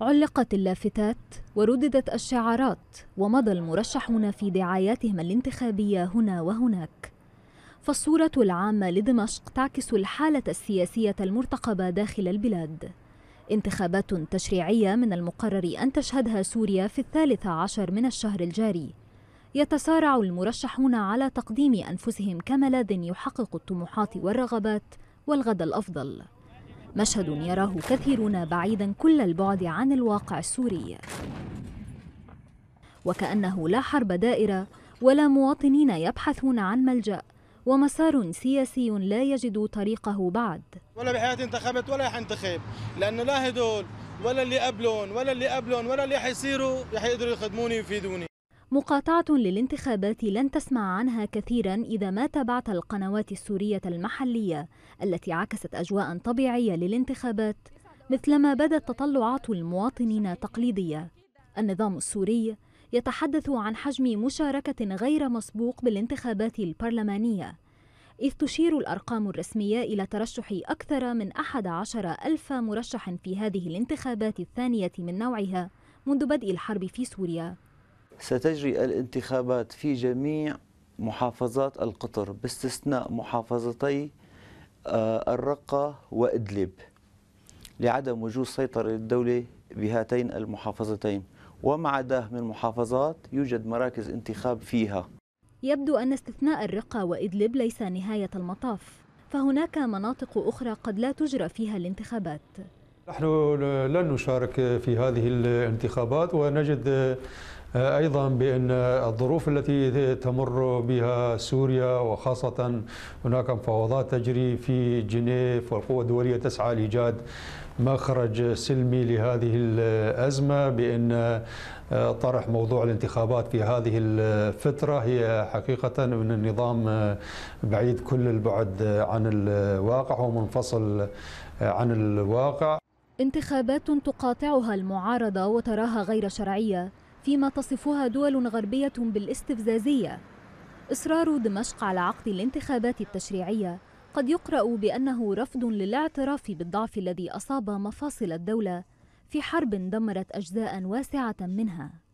علقت اللافتات ورددت الشعارات ومضى المرشحون في دعاياتهم الانتخابيه هنا وهناك فالصوره العامه لدمشق تعكس الحاله السياسيه المرتقبه داخل البلاد انتخابات تشريعيه من المقرر ان تشهدها سوريا في الثالث عشر من الشهر الجاري يتسارع المرشحون على تقديم انفسهم كملاذ يحقق الطموحات والرغبات والغد الافضل مشهد يراه كثيرون بعيدا كل البعد عن الواقع السوري وكأنه لا حرب دائرة ولا مواطنين يبحثون عن ملجأ ومسار سياسي لا يجد طريقه بعد ولا بحياتي انتخبت ولا حنتخب لأنه لا هدول ولا اللي قبلون ولا اللي قبلون ولا اللي حيصيروا رح يقدروا يخدموني ويفيدوني مقاطعة للانتخابات لن تسمع عنها كثيرا إذا ما تابعت القنوات السورية المحلية التي عكست أجواء طبيعية للانتخابات مثلما بدت تطلعات المواطنين تقليدية النظام السوري يتحدث عن حجم مشاركة غير مسبوق بالانتخابات البرلمانية إذ تشير الأرقام الرسمية إلى ترشح أكثر من 11 ألف مرشح في هذه الانتخابات الثانية من نوعها منذ بدء الحرب في سوريا ستجري الانتخابات في جميع محافظات القطر باستثناء محافظتي آه، الرقة وإدلب لعدم وجود سيطرة للدولة بهاتين المحافظتين ومع ده من محافظات يوجد مراكز انتخاب فيها يبدو أن استثناء الرقة وإدلب ليس نهاية المطاف فهناك مناطق أخرى قد لا تجرى فيها الانتخابات نحن لن نشارك في هذه الانتخابات ونجد آه، ايضا بان الظروف التي تمر بها سوريا وخاصه هناك مفاوضات تجري في جنيف والقوى الدوليه تسعى لايجاد مخرج سلمي لهذه الازمه بان آه، طرح موضوع الانتخابات في هذه الفتره هي حقيقه من النظام آه، بعيد كل البعد عن الواقع ومنفصل عن الواقع انتخابات تقاطعها المعارضه وتراها غير شرعيه فيما تصفها دول غربية بالاستفزازية إصرار دمشق على عقد الانتخابات التشريعية قد يقرأ بأنه رفض للاعتراف بالضعف الذي أصاب مفاصل الدولة في حرب دمرت أجزاء واسعة منها